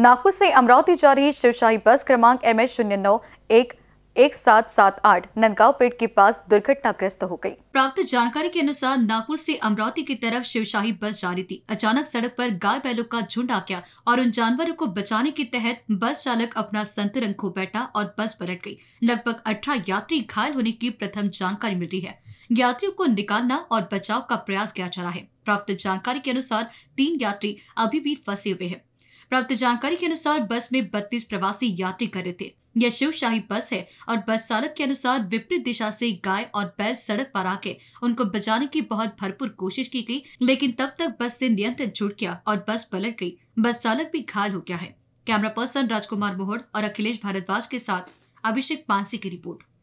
नागपुर से अमरावती जा रही शिवशाही बस क्रमांक एम एच शून्य नौ एक एक सात सात आठ नंदगांव पेट के पास दुर्घटनाग्रस्त हो गई। प्राप्त जानकारी के अनुसार नागपुर से अमरावती की तरफ शिवशाही बस जा रही थी अचानक सड़क पर गाय बैलों का झुंड आ गया और उन जानवरों को बचाने के तहत बस चालक अपना संतरंग खो बैठा और बस पलट गई। लगभग अठारह यात्री घायल होने की प्रथम जानकारी मिल रही है यात्रियों को निकालना और बचाव का प्रयास किया जा रहा है प्राप्त जानकारी के अनुसार तीन यात्री अभी भी फंसे हुए हैं प्राप्त जानकारी के अनुसार बस में बत्तीस प्रवासी यात्री करे थे यह शिवशाही बस है और बस चालक के अनुसार विपरीत दिशा से गाय और बैल सड़क पर आके उनको बचाने की बहुत भरपूर कोशिश की गई लेकिन तब तक बस से नियंत्रण छूट गया और बस पलट गई बस चालक भी घायल हो गया है कैमरा पर्सन राजकुमार मोहड़ और अखिलेश भारद्वाज के साथ अभिषेक पांसी की रिपोर्ट